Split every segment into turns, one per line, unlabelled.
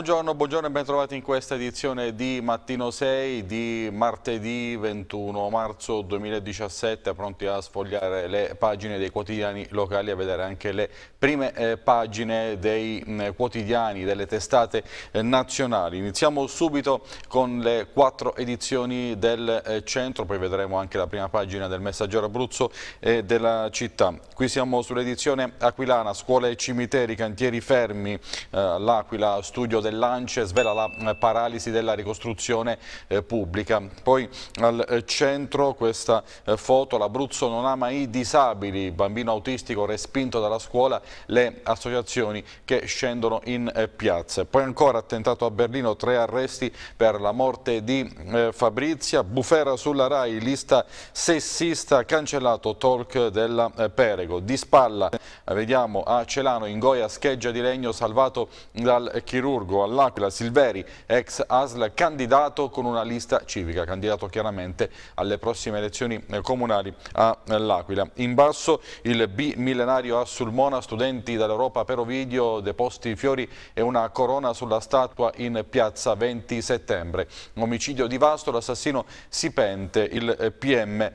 Buongiorno, buongiorno e ben trovati in questa edizione di Mattino 6 di martedì 21 marzo 2017, pronti a sfogliare le pagine dei quotidiani locali e a vedere anche le prime eh, pagine dei mh, mm, quotidiani, delle testate eh, nazionali. Iniziamo subito con le quattro edizioni del eh, centro, poi vedremo anche la prima pagina del messaggero Abruzzo e eh, della città. Qui siamo sull'edizione Aquilana, scuole e cimiteri, cantieri fermi, eh, l'Aquila, studio del dell'Ance svela la eh, paralisi della ricostruzione eh, pubblica. Poi al eh, centro questa foto, l'Abruzzo non ama i disabili, bambino autistico respinto dalla scuola, le associazioni che scendono in piazza. Poi ancora attentato a Berlino, tre arresti per la morte di Fabrizia, bufera sulla RAI, lista sessista, cancellato talk della Perego. Di spalla vediamo a Celano, in Goia, scheggia di legno salvato dal chirurgo, all'Aquila Silveri, ex ASL, candidato con una lista civica, candidato chiaramente alle prossime elezioni eh, comunali all'Aquila. Eh, in basso il B millenario a Sulmona, studenti dall'Europa per Ovidio, deposti fiori e una corona sulla statua in piazza 20 settembre. Omicidio di Vasto, l'assassino si pente, il eh, PM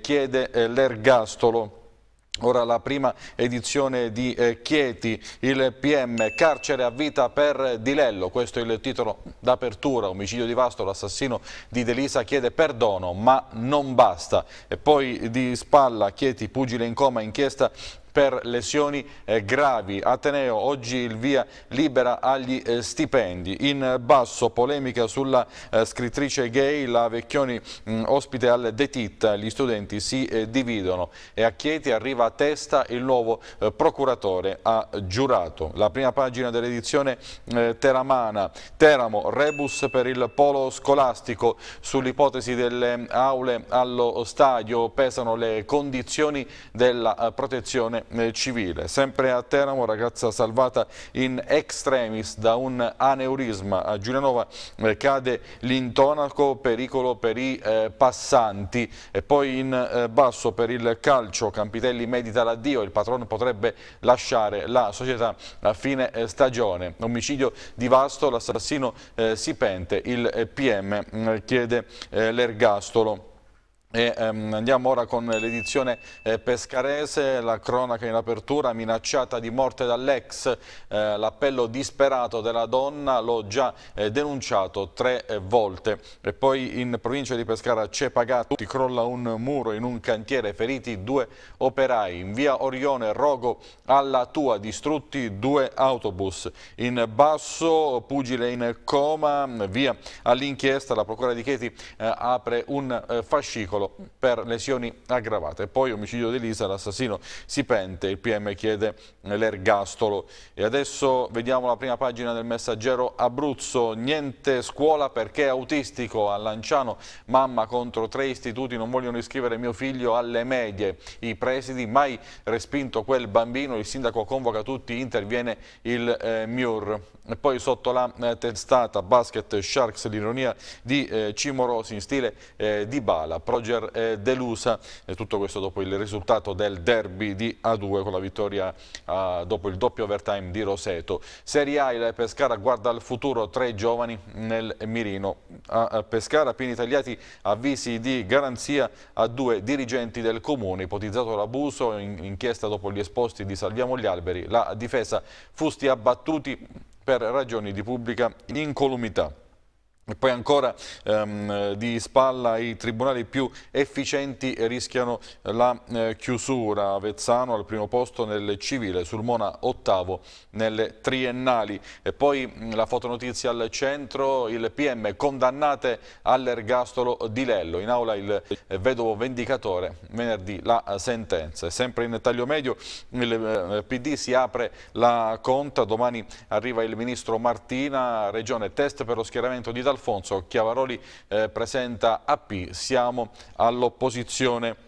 chiede l'ergastolo. Ora la prima edizione di eh, Chieti, il PM, carcere a vita per Dilello, questo è il titolo d'apertura, omicidio di Vasto, l'assassino di Delisa chiede perdono ma non basta. E poi di spalla Chieti, pugile in coma, inchiesta per lesioni eh, gravi. Ateneo oggi il via libera agli eh, stipendi. In basso polemica sulla eh, scrittrice gay, la Vecchioni mh, ospite al Detit, gli studenti si eh, dividono e a Chieti arriva a testa il nuovo eh, procuratore a giurato. La prima pagina dell'edizione eh, teramana, Teramo, rebus per il polo scolastico sull'ipotesi delle aule allo stadio, pesano le condizioni della protezione eh, civile. Sempre a Teramo, ragazza salvata in extremis da un aneurisma a Giulianova eh, cade l'intonaco, pericolo per i eh, passanti. E poi in eh, basso per il calcio, Campitelli medita l'addio, il patrono potrebbe lasciare la società a fine eh, stagione. Omicidio di Vasto, l'assassino eh, si pente, il PM chiede l'ergastolo. E, ehm, andiamo ora con l'edizione eh, pescarese, la cronaca in apertura minacciata di morte dall'ex, eh, l'appello disperato della donna l'ho già eh, denunciato tre eh, volte. E poi in provincia di Pescara c'è pagato, ti crolla un muro in un cantiere, feriti due operai, in via Orione Rogo alla Tua distrutti due autobus, in Basso pugile in coma, via all'inchiesta la procura di Chieti eh, apre un eh, fascicolo secolo per lesioni aggravate. Poi omicidio di Lisa, l'assassino si pente, il PM chiede l'ergastolo. E adesso vediamo la prima pagina del messaggero Abruzzo, niente scuola perché è autistico, a Lanciano mamma contro tre istituti non vogliono iscrivere mio figlio alle medie, i presidi mai respinto quel bambino, il sindaco convoca tutti, interviene il eh, MIUR. E poi sotto la eh, testata Basket Sharks, l'ironia di eh, Cimorosi in stile eh, di Bala, progetto manager eh, delusa. E eh, tutto questo dopo il risultato del derby di A2 con la vittoria eh, dopo il doppio overtime di Roseto. Serie A il Pescara guarda al futuro tre giovani nel mirino. A Pescara pieni tagliati avvisi di garanzia a due dirigenti del comune. Ipotizzato l'abuso, in inchiesta dopo gli esposti di Salviamo gli alberi. La difesa fusti abbattuti per ragioni di pubblica incolumità. E poi ancora ehm, di spalla i tribunali più efficienti rischiano la eh, chiusura. Avezzano al primo posto nel civile, Sulmona ottavo nelle triennali. E poi la fotonotizia al centro, il PM condannate all'ergastolo di Lello. In aula il eh, vedovo vendicatore, venerdì la eh, sentenza. sempre in taglio medio il eh, PD si apre la conta, domani arriva il ministro Martina, regione test per lo schieramento di Dal Alfonso Chiavaroli eh, presenta AP, siamo all'opposizione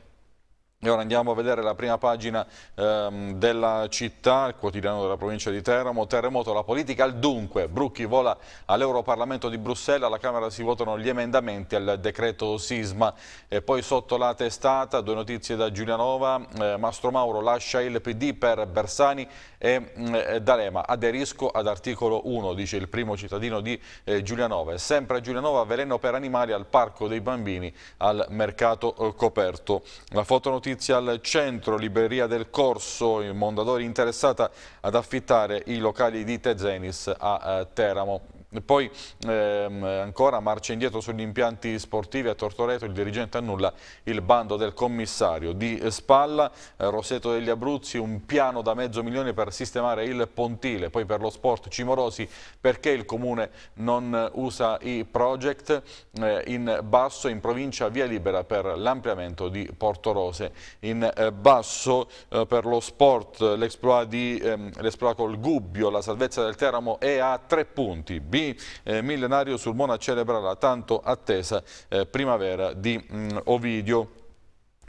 e ora andiamo a vedere la prima pagina ehm, della città, il quotidiano della provincia di Teramo. Terremoto, la politica al dunque. Brucchi vola all'Europarlamento di Bruxelles, alla Camera si votano gli emendamenti al decreto sisma. E poi sotto la testata, due notizie da Giulianova. Eh, Mastro Mauro lascia il PD per Bersani e mh, mm, D'Alema. Aderisco ad articolo 1, dice il primo cittadino di eh, Giulianova. sempre a Giulianova, veleno per animali al Parco dei Bambini, al mercato eh, coperto. La fotonotizia notizia al centro, libreria del Corso, in Mondadori interessata ad affittare i locali di Tezenis a eh, Teramo. Poi ehm, ancora marcia indietro sugli impianti sportivi a Tortoreto, il dirigente annulla il bando del commissario di Spalla, eh, Roseto degli Abruzzi, un piano da mezzo milione per sistemare il pontile, poi per lo sport Cimorosi perché il comune non usa i project eh, in basso in provincia via libera per l'ampliamento di Portorose, in eh, basso eh, per lo sport l'esploa ehm, col Gubbio, la salvezza del Teramo è a tre punti. B eh, Millenario sul Mona celebra la tanto attesa eh, primavera di mh, mm, Ovidio.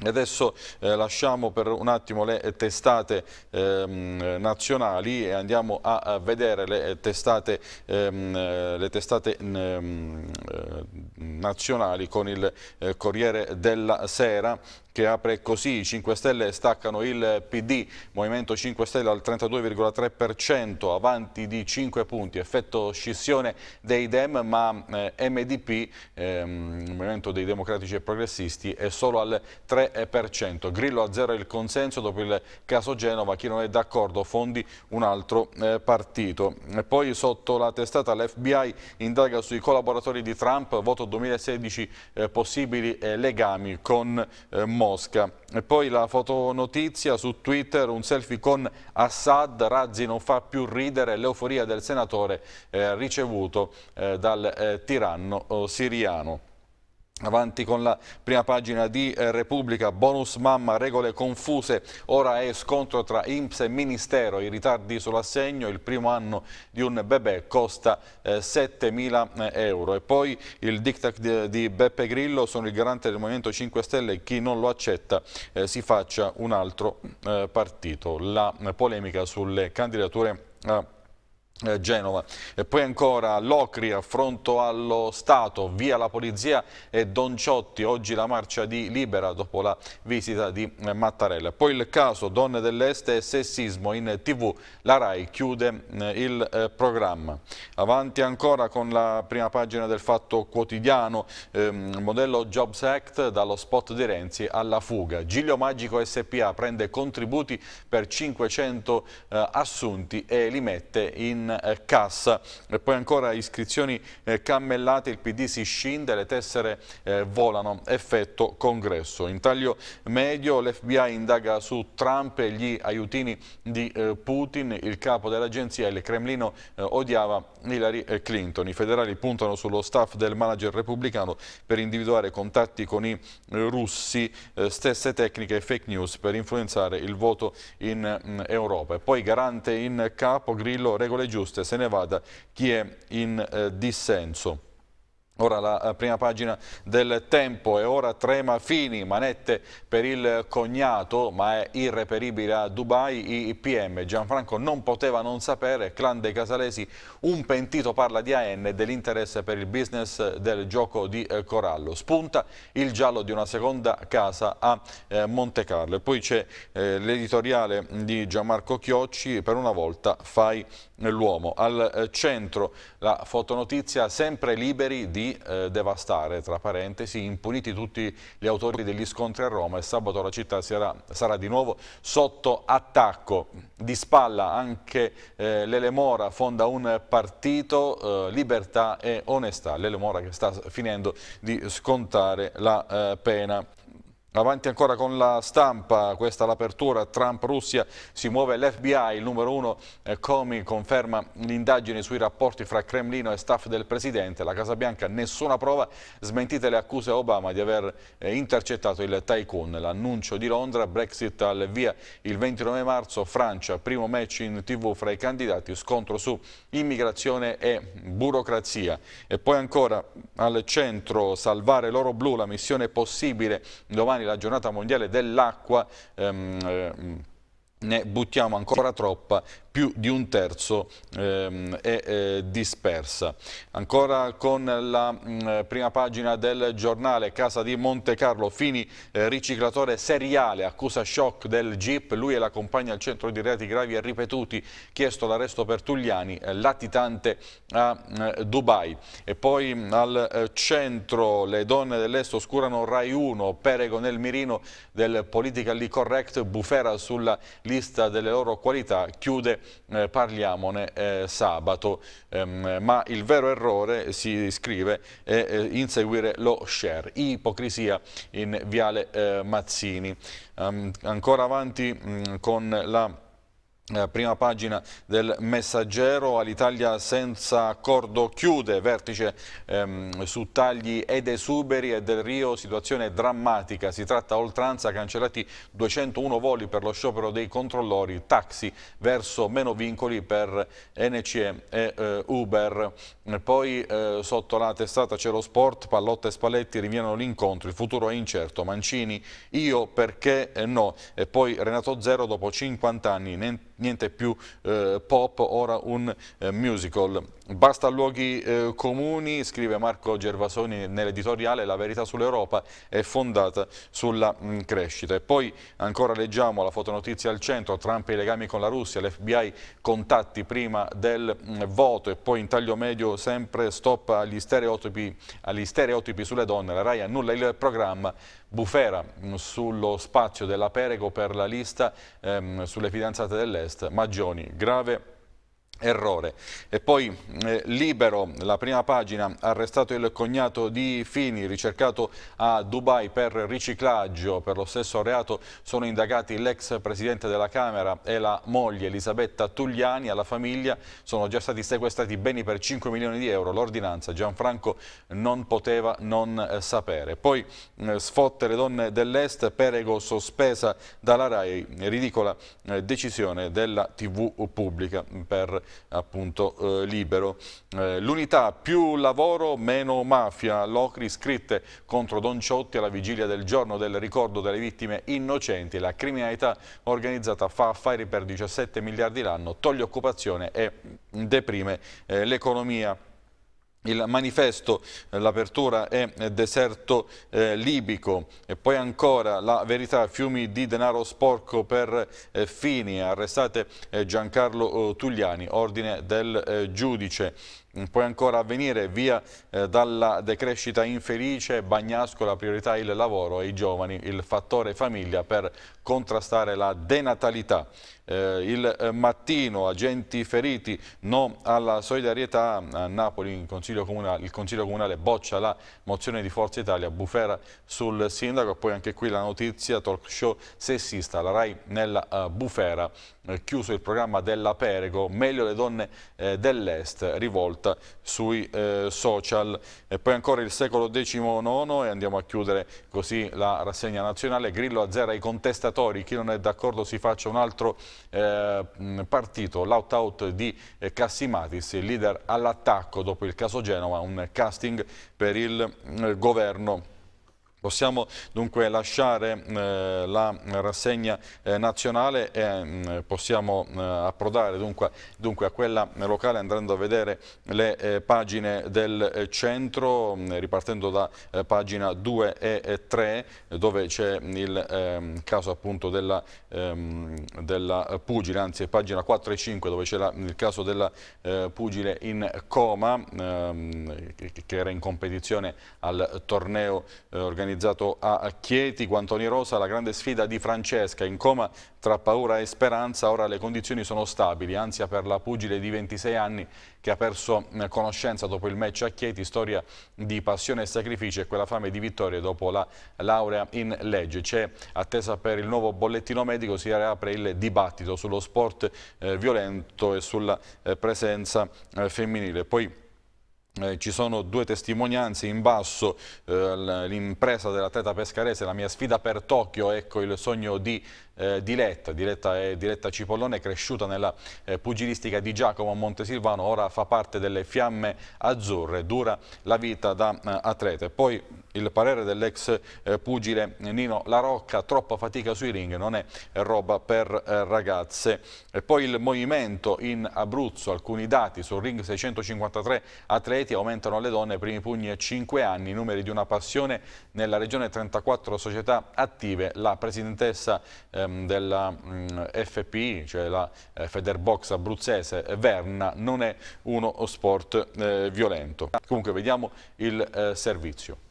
Adesso eh, lasciamo per un attimo le testate ehm, nazionali e andiamo a, a vedere le testate, ehm, le testate ehm, nazionali con il eh, Corriere della Sera che apre così, 5 Stelle staccano il PD, Movimento 5 Stelle al 32,3%, avanti di 5 punti, effetto scissione dei Dem, ma eh, MDP, ehm, Movimento dei Democratici e Progressisti, è solo al 3%. Grillo a zero il consenso dopo il caso Genova, chi non è d'accordo fondi un altro eh, partito. E poi sotto la testata l'FBI indaga sui collaboratori di Trump, voto 2016 eh, possibili eh, legami con eh, Mosca. E poi la fotonotizia su Twitter, un selfie con Assad, Razzi non fa più ridere, l'euforia del senatore eh, ricevuto eh, dal eh, tiranno eh, siriano. Avanti con la prima pagina di eh, Repubblica, bonus mamma, regole confuse, ora è scontro tra IMPS e Ministero, i ritardi sull'assegno, il primo anno di un bebè costa 7 eh, mila eh, euro. E poi il diktat di, Beppe Grillo, sono il garante del Movimento 5 Stelle, chi non lo accetta si faccia un altro partito. La polemica sulle candidature a eh, Genova. E poi ancora Locri, affronto allo Stato, via la Polizia e Don Ciotti, oggi la marcia di Libera dopo la visita di eh, Mattarella. Poi il caso Donne dell'Est e sessismo in tv, la RAI chiude eh, il programma. Avanti ancora con la prima pagina del Fatto Quotidiano, ehm, modello Jobs Act dallo spot di Renzi alla fuga. Giglio Magico SPA prende contributi per 500 eh, assunti e li mette in in eh, cassa. E poi ancora iscrizioni eh, cammellate, il PD si scinde, le tessere eh, volano, effetto congresso. In taglio medio l'FBI indaga su Trump e gli aiutini di Putin, il capo dell'agenzia il Cremlino odiava Hillary Clinton. I federali puntano sullo staff del manager repubblicano per individuare contatti con i russi, stesse tecniche e fake news per influenzare il voto in mm, Europa. E poi garante in capo, Grillo, regole giuste giuste, se ne vada chi è in eh, dissenso. Ora la eh, prima pagina del tempo e ora trema Fini, manette per il cognato ma è irreperibile a Dubai, i PM Gianfranco non poteva non sapere, clan dei Casalesi, un pentito parla di AN e dell'interesse per il business del gioco di eh, Corallo, spunta il giallo di una seconda casa a eh, Monte Carlo e poi c'è l'editoriale di Gianmarco Chiocci, per una volta fai l'uomo. Al eh, centro la fotonotizia sempre liberi di eh, devastare, tra parentesi, impuniti tutti gli autori degli scontri a Roma e sabato la città sarà, sarà di nuovo sotto attacco. Di spalla anche eh, l'Elemora fonda un partito, eh, libertà e onestà. L'Elemora che sta finendo di scontare la eh, pena. Avanti ancora con la stampa, questa l'apertura, Trump-Russia si muove l'FBI, il numero uno eh, Comi conferma l'indagine sui rapporti fra Cremlino e staff del Presidente, la Casa Bianca nessuna prova, smentite le accuse a Obama di aver eh, intercettato il tycoon, l'annuncio di Londra, Brexit al via il 29 marzo, Francia, primo match in tv fra i candidati, scontro su immigrazione e burocrazia e poi ancora al centro salvare l'oro blu, la missione possibile domani domani la giornata mondiale dell'acqua, ehm, eh, ne buttiamo ancora troppa più di un terzo ehm, è eh, dispersa. Ancora con la mh, mm, prima pagina del giornale Casa di Monte Carlo, Fini eh, riciclatore seriale, accusa shock del Jeep, lui e la compagna al centro di reati gravi e ripetuti, chiesto l'arresto per Tugliani, eh, latitante a mm, Dubai. E poi mm, al eh, centro le donne dell'Est oscurano Rai 1, Perego nel mirino del politically correct, bufera sulla lista delle loro qualità, chiude eh, parliamone eh, sabato, ehm, ma il vero errore, si scrive, è eh, inseguire lo share, ipocrisia in Viale eh, Mazzini. Um, ancora avanti mh, mm, con la eh, prima pagina del messaggero, all'Italia senza accordo chiude, vertice ehm, su tagli ed esuberi e del Rio, situazione drammatica, si tratta oltranza, cancellati 201 voli per lo sciopero dei controllori, taxi verso meno vincoli per NCE e eh, Uber. Poi eh, sotto la testata c'è lo sport, Pallotta e Spalletti rinviano l'incontro, il futuro è incerto, Mancini, io perché no? E poi Renato Zero dopo 50 anni, niente più eh, pop, ora un eh, musical. Basta luoghi eh, comuni, scrive Marco Gervasoni nell'editoriale, la verità sull'Europa è fondata sulla mh, mm, crescita. E poi ancora leggiamo la fotonotizia al centro, Trump e i legami con la Russia, l'FBI contatti prima del mh, mm, voto e poi in taglio medio sempre stop agli stereotipi, agli stereotipi sulle donne, la RAI annulla il programma, bufera mm, sullo spazio della Perego per la lista ehm, sulle fidanzate dell'Est, Maggioni, grave errore. E poi eh, Libero, la prima pagina, arrestato il cognato di Fini, ricercato a Dubai per riciclaggio. Per lo stesso reato sono indagati l'ex presidente della Camera e la moglie Elisabetta Tugliani. Alla famiglia sono già stati sequestrati beni per 5 milioni di euro. L'ordinanza Gianfranco non poteva non eh, sapere. Poi eh, sfotte le donne dell'Est, Perego sospesa dalla RAI, ridicola eh, decisione della TV pubblica per appunto eh, libero. Eh, L'unità più lavoro meno mafia, l'Ocri scritte contro Don Ciotti alla vigilia del giorno del ricordo delle vittime innocenti. La criminalità organizzata fa affari per 17 miliardi l'anno, toglie occupazione e deprime eh, l'economia. Il manifesto, eh, l'apertura è eh, deserto eh, libico e poi ancora la verità, fiumi di denaro sporco per eh, Fini, arrestate eh, Giancarlo eh, Tugliani, ordine del giudice. Poi ancora a venire via eh, dalla decrescita infelice, Bagnasco la priorità il lavoro e i giovani, il fattore famiglia per contrastare la denatalità. Eh, il eh, mattino agenti feriti, no alla solidarietà, a Napoli il Consiglio, Comunale, il Consiglio Comunale boccia la mozione di Forza Italia, bufera sul sindaco, poi anche qui la notizia, talk show sessista, la RAI nella uh, bufera, eh, chiuso il programma della Perego, meglio le donne eh, dell'Est, rivolta volta sui eh, social. E poi ancora il secolo XIX e andiamo a chiudere così la rassegna nazionale. Grillo azzera i contestatori, chi non è d'accordo si faccia un altro eh, partito. L'out out di eh, Cassimatis, il leader all'attacco dopo il caso Genova, un casting per il governo Possiamo dunque lasciare eh, la rassegna eh, nazionale e mm, eh, possiamo approdare dunque, dunque, a quella locale andando a vedere le eh, pagine del eh, centro mm, ripartendo da eh, pagina 2 e 3 dove c'è il ehm, caso appunto della, ehm, della, pugile, anzi pagina 4 e 5 dove c'è il caso della pugile in coma ehm, che era in competizione al torneo organizzato organizzato a Chieti, Quantoni Rosa, la grande sfida di Francesca, in coma tra paura e speranza, ora le condizioni sono stabili, ansia per la pugile di 26 anni che ha perso eh, conoscenza dopo il match a Chieti, storia di passione e sacrificio e quella fame di vittoria dopo la laurea in legge. C'è attesa per il nuovo bollettino medico, si riapre il dibattito sullo sport eh, violento e sulla eh, presenza eh, femminile. Poi eh, ci sono due testimonianze in basso, eh, l'impresa dell'atleta pescarese, la mia sfida per Tokyo, ecco il sogno di eh, Diletta, Diletta, è, Diletta Cipollone, cresciuta nella eh, pugilistica di Giacomo Montesilvano, ora fa parte delle Fiamme Azzurre, dura la vita da eh, atleta. Poi il parere dell'ex eh, pugile Nino La Rocca, troppa fatica sui ring, non è eh, roba per eh, ragazze. E poi il movimento in Abruzzo, alcuni dati, sul ring 653 atleti, aumentano le donne, primi pugni a 5 anni, numeri di una passione nella regione 34 società attive, la presidentessa eh, Ehm, della mm, FPI, cioè la eh, Federbox abruzzese eh, Verna, non è uno sport eh, violento. Comunque vediamo il servizio.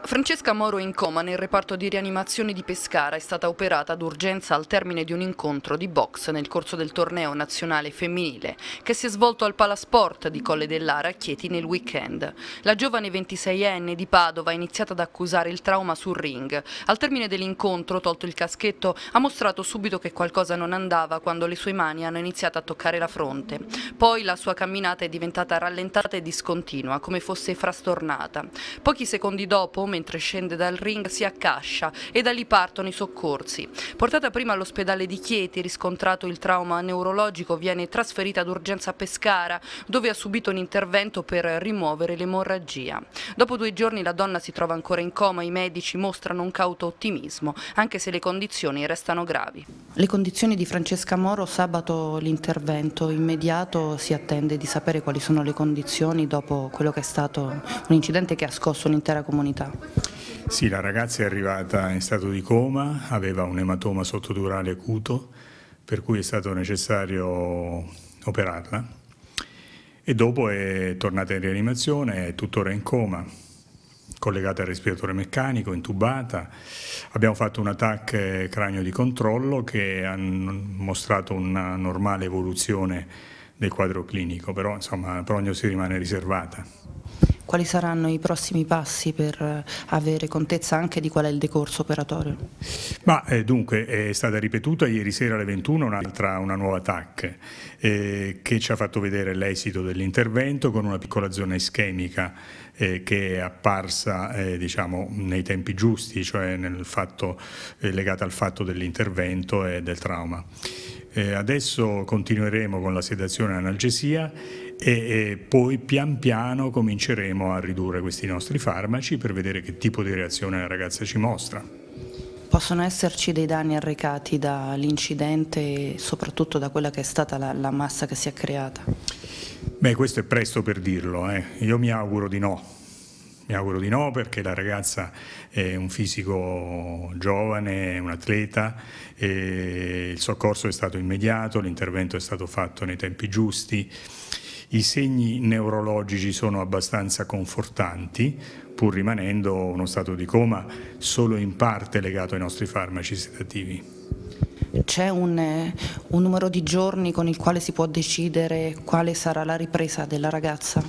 Francesca Moro in coma nel reparto di rianimazione di Pescara è stata operata d'urgenza al termine di un incontro di box nel corso del torneo nazionale femminile che si è svolto al Palasport di Colle dell'Ara a Chieti nel weekend. La giovane 26enne di Padova ha iniziato ad accusare il trauma sul ring. Al termine dell'incontro, tolto il caschetto, ha mostrato subito che qualcosa non andava quando le sue mani hanno iniziato a toccare la fronte. Poi la sua camminata è diventata rallentata e discontinua, come fosse frastornata. Pochi secondi dopo mentre scende dal ring si accascia e da lì partono i soccorsi. Portata prima all'ospedale di Chieti, riscontrato il trauma neurologico, viene trasferita d'urgenza a Pescara, dove ha subito un intervento per rimuovere l'emorragia. Dopo due giorni la donna si trova ancora in coma, i medici mostrano un cauto ottimismo, anche se le condizioni restano gravi. Le condizioni di Francesca Moro sabato l'intervento immediato si attende di sapere quali sono le condizioni dopo quello che è stato un incidente che ha scosso un'intera comunità.
Sì, la ragazza è arrivata in stato di coma, aveva un ematoma sottodurale acuto, per cui è stato necessario operarla. E dopo è tornata in rianimazione, è tuttora in coma, collegata al respiratore meccanico, intubata. Abbiamo fatto un attack eh, cranio di controllo che ha mostrato una normale evoluzione del quadro clinico, però insomma la prognosi rimane riservata quali saranno i prossimi
passi per eh, avere contezza anche di qual è il decorso operatorio?
Ma eh, dunque è stata ripetuta ieri sera alle 21 un'altra, una nuova TAC eh, che ci ha fatto vedere l'esito dell'intervento con una piccola zona ischemica eh, che è apparsa eh, diciamo, nei tempi giusti, cioè fatto, eh, legata al fatto dell'intervento e del trauma. adesso continueremo con la sedazione e analgesia e poi pian piano cominceremo a ridurre questi nostri farmaci per vedere che tipo di reazione la ragazza ci mostra.
Possono esserci dei danni arrecati dall'incidente e soprattutto da quella che è stata la, la, massa che si è creata?
Beh, questo è presto per dirlo, eh. io mi auguro di no, mi auguro di no perché la ragazza è un fisico giovane, un atleta, il soccorso è stato immediato, l'intervento è stato fatto nei tempi giusti, i segni neurologici sono abbastanza confortanti, pur rimanendo uno stato di coma solo in parte legato ai nostri farmaci sedativi
c'è un, eh, un, numero di giorni con il quale si può decidere quale sarà la ripresa della ragazza?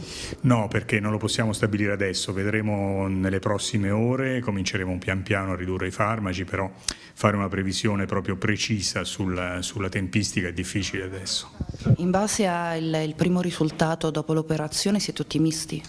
No, perché non lo possiamo stabilire adesso, vedremo nelle prossime ore, cominceremo pian piano a ridurre i farmaci, però fare una previsione proprio precisa sulla, sulla tempistica è difficile adesso.
In base al primo risultato dopo l'operazione siete ottimisti?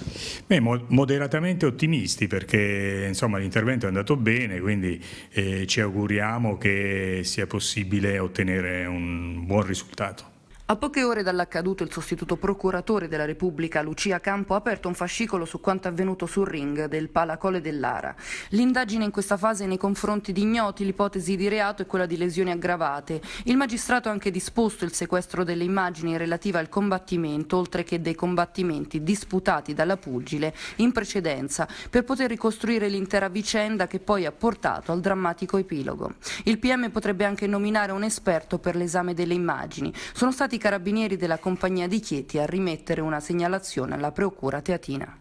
Beh, moderatamente ottimisti perché l'intervento è andato bene, quindi eh, ci auguriamo che sia possibile possibile ottenere un buon risultato.
A poche ore dall'accaduto il sostituto procuratore della Repubblica Lucia Campo ha aperto un fascicolo su quanto avvenuto sul ring del Palacole dell'Ara. L'indagine in questa fase è nei confronti di ignoti, l'ipotesi di reato è quella di lesioni aggravate. Il magistrato ha anche disposto il sequestro delle immagini relative al combattimento, oltre che dei combattimenti disputati dalla pugile in precedenza, per poter ricostruire l'intera vicenda che poi ha portato al drammatico epilogo. Il PM potrebbe anche nominare un esperto per l'esame delle immagini. Sono stati carabinieri della compagnia di Chieti a rimettere una segnalazione alla procura teatina.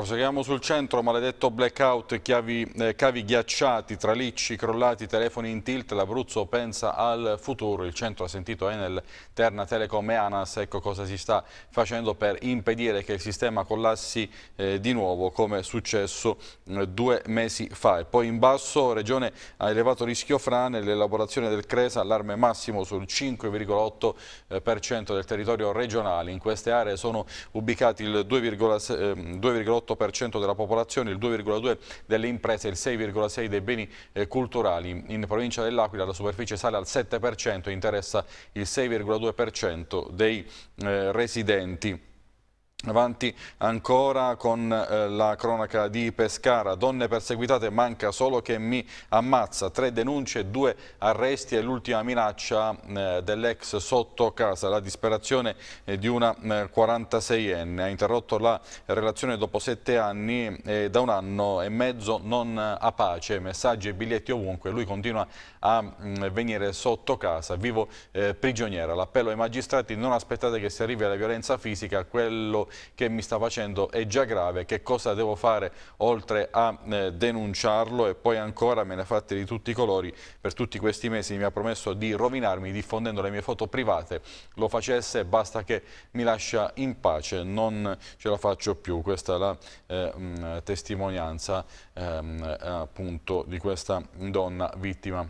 Proseguiamo sul centro, maledetto blackout, chiavi, eh, cavi ghiacciati, tralicci crollati, telefoni in tilt, l'Abruzzo pensa al futuro, il centro ha sentito Enel, Terna, Telecom e Anas, ecco cosa si sta facendo per impedire che il sistema collassi eh, di nuovo come è successo eh, due mesi fa. E poi in basso, Regione a elevato rischio frane, l'elaborazione del Cresa, allarme massimo sul 5,8% eh, del territorio regionale, in queste aree sono ubicati il 2,8% l'8% della popolazione, il 2,2% delle imprese e il 6,6% dei beni eh, culturali. In provincia dell'Aquila la superficie sale al 7% e interessa il 6,2% dei eh, residenti. Avanti ancora con eh, la cronaca di Pescara, donne perseguitate, manca solo che mi ammazza, tre denunce, due arresti e l'ultima minaccia eh, dell'ex sotto casa, la disperazione eh, di una 46enne, eh, ha interrotto la relazione dopo sette anni e eh, da un anno e mezzo non eh, a pace, messaggi e biglietti ovunque, lui continua a mm, venire sotto casa. Vivo eh, prigioniera, l'appello ai magistrati non aspettate che si arrivi alla violenza fisica, quello che mi sta facendo è già grave, che cosa devo fare oltre a eh, denunciarlo e poi ancora me ne fate di tutti i colori, per tutti questi mesi mi ha promesso di rovinarmi diffondendo le mie foto private, lo facesse basta che mi lascia in pace, non ce la faccio più, questa è la eh, mh, mm, testimonianza ehm, appunto di questa donna vittima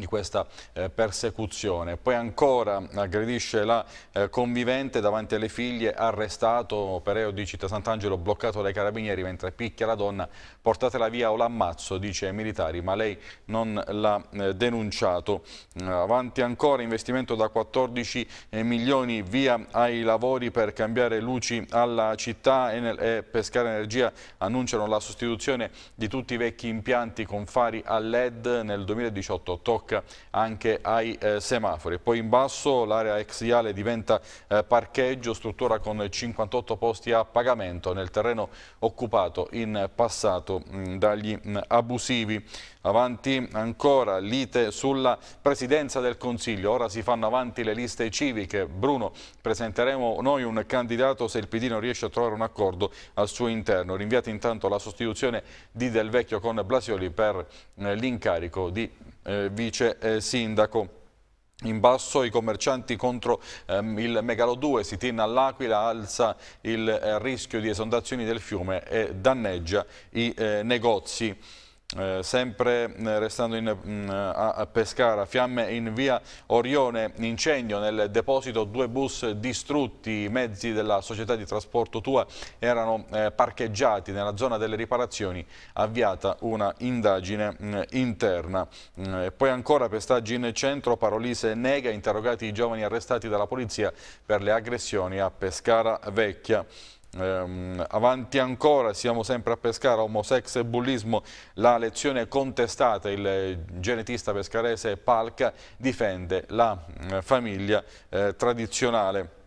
di questa eh, persecuzione. Poi ancora aggredisce la eh, convivente davanti alle figlie, arrestato, Pereo di Città Sant'Angelo bloccato dai carabinieri mentre picchia la donna portatela via o l'ammazzo, dice ai militari, ma lei non l'ha eh, denunciato. Eh, avanti ancora, investimento da 14 eh, milioni via ai lavori per cambiare luci alla città e Pescare Energia annunciano la sostituzione di tutti i vecchi impianti con fari a LED nel 2018, tocca anche ai semafori. Poi in basso l'area exiale diventa parcheggio, struttura con 58 posti a pagamento nel terreno occupato in passato appunto mm, dagli mm, abusivi. Avanti ancora lite sulla presidenza del Consiglio, ora si fanno avanti le liste civiche. Bruno, presenteremo noi un candidato se il PD non riesce a trovare un accordo al suo interno. Rinviate intanto la sostituzione di Del Vecchio con Blasioli per eh, l'incarico di eh, vice eh, sindaco. In basso i commercianti contro ehm, il Megalo 2, Sitin all'Aquila alza il eh, rischio di esondazioni del fiume e danneggia i eh, negozi. Eh, sempre mm, restando in, mm, a Pescara, fiamme in via Orione, incendio nel deposito, due bus distrutti, i mezzi della società di trasporto Tua erano eh, parcheggiati nella zona delle riparazioni, avviata una indagine mm, interna. Mh, poi ancora pestaggi in centro, Parolise nega interrogati i giovani arrestati dalla polizia per le aggressioni a Pescara Vecchia. Ehm, avanti ancora, siamo sempre a Pescara, homosex e bullismo, la lezione contestata, il genetista pescarese Palca difende la eh, famiglia eh, tradizionale.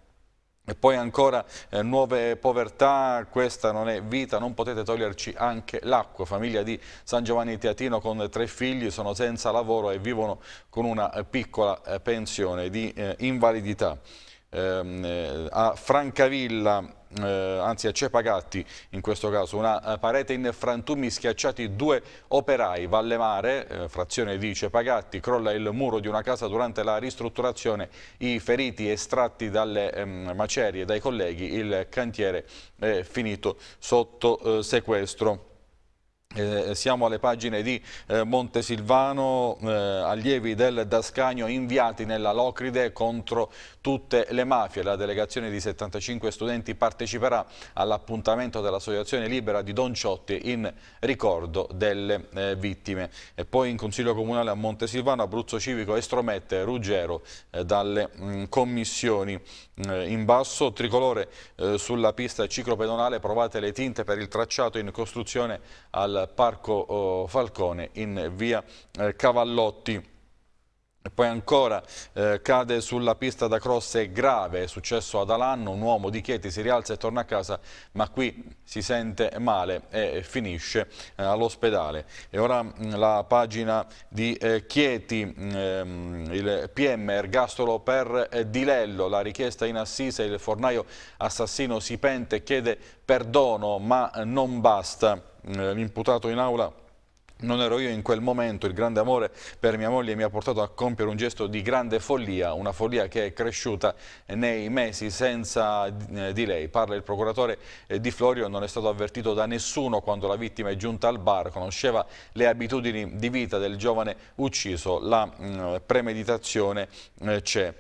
E poi ancora eh, nuove povertà, questa non è vita, non potete toglierci anche l'acqua. Famiglia di San Giovanni Teatino con tre figli sono senza lavoro e vivono con una piccola eh, pensione di eh, invalidità. Ehm, eh, a Francavilla eh, anzi a Cepagatti in questo caso, una eh, parete in frantumi schiacciati due operai, Vallemare, eh, frazione di Cepagatti, crolla il muro di una casa durante la ristrutturazione, i feriti estratti dalle ehm, macerie dai colleghi, il cantiere è finito sotto eh, sequestro. Eh, siamo alle pagine di eh, Montesilvano, eh, allievi del Dascagno inviati nella Locride contro tutte le mafie. La delegazione di 75 studenti parteciperà all'appuntamento dell'Associazione Libera di Don Ciotti in ricordo delle eh, vittime. E poi in Consiglio Comunale a Montesilvano Abruzzo Civico estromette Ruggero eh, dalle mh, mm, commissioni. Eh, in basso tricolore sulla pista ciclopedonale, provate le tinte per il tracciato in costruzione al Parco eh, Falcone in eh, via eh, Cavallotti. Poi ancora eh, cade sulla pista da cross è grave, è successo ad Alanno, un uomo di Chieti si rialza e torna a casa ma qui si sente male e finisce eh, all'ospedale. E ora mh, mm, la pagina di eh, Chieti, mh, mm, ehm, il PM ergastolo per eh, Dilello, la richiesta in assise, il fornaio assassino si pente, chiede perdono ma non basta, mm, l'imputato in aula non ero io in quel momento, il grande amore per mia moglie mi ha portato a compiere un gesto di grande follia, una follia che è cresciuta nei mesi senza eh, di lei. Parla il procuratore eh, Di Florio, non è stato avvertito da nessuno quando la vittima è giunta al bar, conosceva le abitudini di vita del giovane ucciso, la mm, premeditazione eh, c'è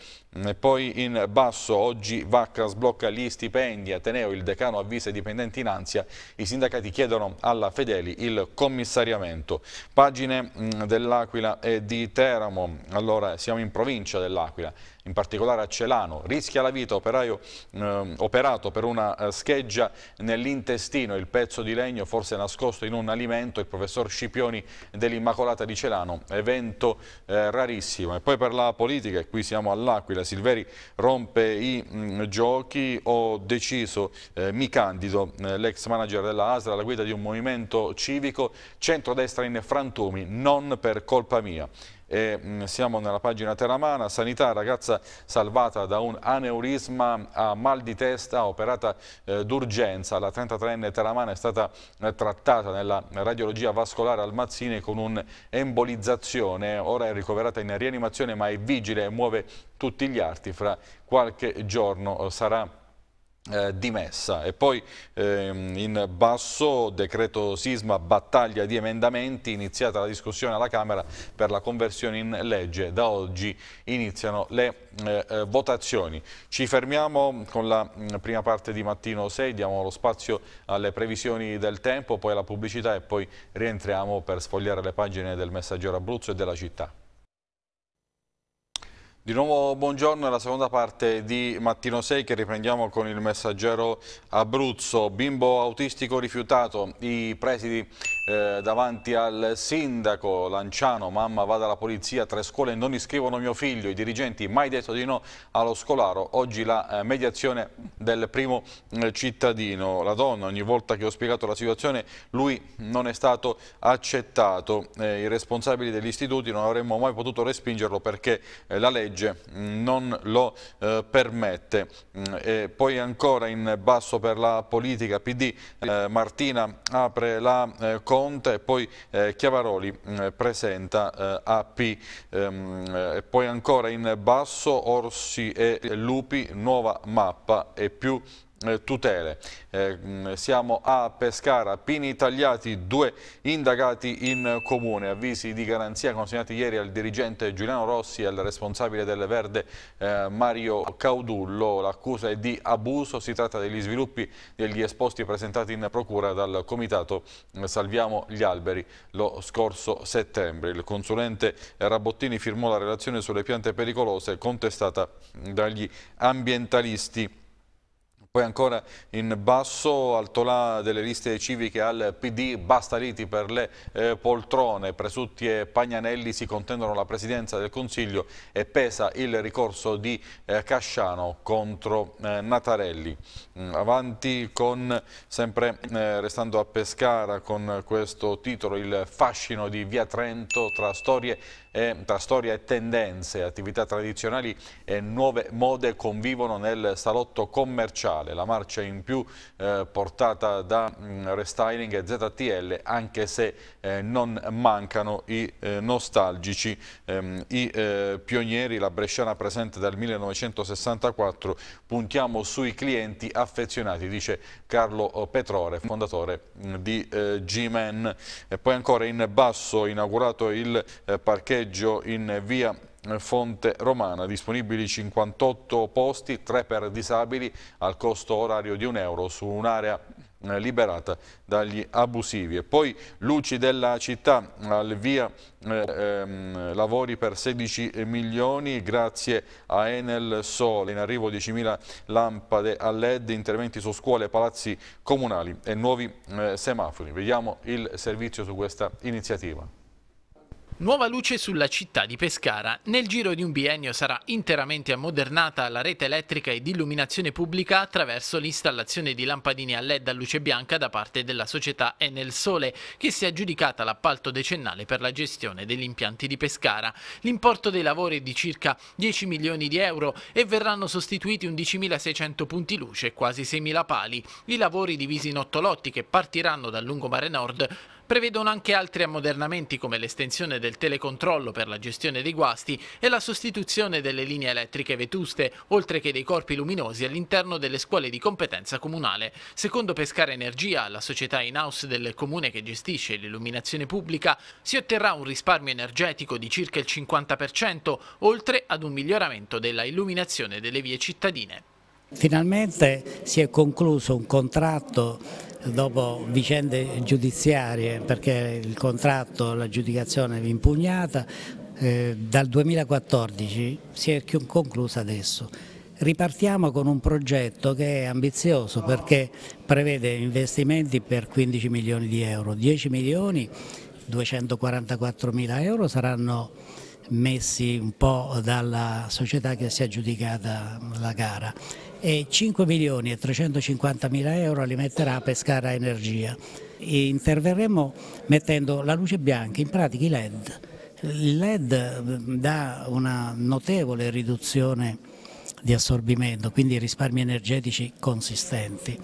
poi in basso oggi Vacca sblocca gli stipendi, Ateneo il decano avvisa i dipendenti in ansia, i sindacati chiedono alla Fedeli il commissariamento. Pagine mm, dell'Aquila e di Teramo, allora siamo in provincia dell'Aquila, in particolare a Celano, rischia la vita operaio, eh, operato per una eh, scheggia nell'intestino, il pezzo di legno forse nascosto in un alimento, il professor Scipioni dell'Immacolata di Celano, evento eh, rarissimo. E poi per la politica, e qui siamo all'Aquila, Silveri rompe i mh, mm, giochi, ho deciso, eh, mi candido, eh, l'ex manager della ASRA, alla guida di un movimento civico, centrodestra in frantumi, non per colpa mia e mm, siamo nella pagina Teramana, sanità, ragazza salvata da un aneurisma a mal di testa, operata eh, d'urgenza, la 33enne Teramana è stata eh, trattata nella radiologia vascolare al Mazzini con un'embolizzazione, ora è ricoverata in rianimazione ma è vigile e muove tutti gli arti, fra qualche giorno eh, sarà eh, dimessa e poi ehm, in basso decreto sisma battaglia di emendamenti iniziata la discussione alla Camera per la conversione in legge da oggi iniziano le eh, eh votazioni ci fermiamo con la mh, mm, prima parte di mattino 6 diamo lo spazio alle previsioni del tempo poi alla pubblicità e poi rientriamo per sfogliare le pagine del messaggero Abruzzo e della città di nuovo buongiorno, è la seconda parte di Mattino 6 che riprendiamo con il messaggero Abruzzo. Bimbo autistico rifiutato, i presidi eh, davanti al sindaco Lanciano, mamma vada alla polizia, tre scuole non iscrivono mio figlio, i dirigenti mai detto di no allo scolaro, oggi la eh, mediazione del primo eh, cittadino. La donna ogni volta che ho spiegato la situazione lui non è stato accettato, eh, i responsabili degli istituti non avremmo mai potuto respingerlo perché eh, la legge legge mm, non lo eh, permette. Mm, e poi ancora in basso per la politica PD eh, Martina apre la eh, Conte e poi eh, Chiavaroli mm, presenta eh, AP. Ehm, e poi ancora in basso Orsi e Lupi, nuova mappa e più eh, tutele. Eh, mm, siamo a Pescara, Pini Tagliati, due indagati in comune, avvisi di garanzia consegnati ieri al dirigente Giuliano Rossi e al responsabile delle Verde eh, Mario Caudullo. L'accusa è di abuso, si tratta degli sviluppi degli esposti presentati in procura dal comitato Salviamo gli alberi lo scorso settembre. Il consulente Rabottini firmò la relazione sulle piante pericolose contestata mm, dagli ambientalisti poi ancora in basso, altolà delle liste civiche al PD, basta liti per le eh, poltrone, Presutti e Pagnanelli si contendono la presidenza del Consiglio e pesa il ricorso di eh, Casciano contro eh, Natarelli. Mm, avanti con, sempre eh, restando a Pescara con questo titolo, il fascino di Via Trento tra storie eh, tra storia e tendenze, attività tradizionali e nuove mode convivono nel salotto commerciale. La marcia in più eh, portata da mh, mm, Restyling e ZTL, anche se eh, non mancano i eh, nostalgici, ehm, i eh, pionieri, la Bresciana presente dal 1964, puntiamo sui clienti affezionati, dice Carlo eh, Petrore, fondatore mh, mm, di G-Man. E poi ancora in basso inaugurato il parcheggio collegio in via Fonte Romana, disponibili 58 posti, 3 per disabili al costo orario di 1 euro su un'area eh, liberata dagli abusivi. E poi luci della città al via eh, ehm, lavori per 16 milioni grazie a Enel Sole, in arrivo 10.000 lampade a led, interventi su scuole, palazzi comunali e nuovi eh, semafori. Vediamo il servizio su questa iniziativa.
Nuova luce sulla città di Pescara. Nel giro di un biennio sarà interamente ammodernata la rete elettrica ed illuminazione pubblica attraverso l'installazione di lampadini a LED a luce bianca da parte della società Enel Sole, che si è aggiudicata l'appalto decennale per la gestione degli impianti di Pescara. L'importo dei lavori è di circa 10 milioni di euro e verranno sostituiti 11.600 punti luce e quasi 6.000 pali. I lavori divisi in otto lotti che partiranno dal lungomare nord prevedono anche altri ammodernamenti come l'estensione del telecontrollo per la gestione dei guasti e la sostituzione delle linee elettriche vetuste, oltre che dei corpi luminosi all'interno delle scuole di competenza comunale. Secondo Pescara Energia, la società in-house del comune che gestisce l'illuminazione pubblica, si otterrà un risparmio energetico di circa il 50%, oltre ad un miglioramento della illuminazione delle vie cittadine.
Finalmente si è concluso un contratto dopo vicende giudiziarie perché il contratto, l'aggiudicazione è impugnata, eh, dal 2014 si è conclusa adesso. Ripartiamo con un progetto che è ambizioso perché prevede investimenti per 15 milioni di euro, 10 milioni 244 mila euro saranno messi un po' dalla società che si è aggiudicata la gara e 5 milioni e 350 mila euro li metterà Pescara Energia. E interverremo mettendo la luce bianca, in pratica i LED. Il LED mm, dà una notevole riduzione di assorbimento, quindi risparmi energetici consistenti.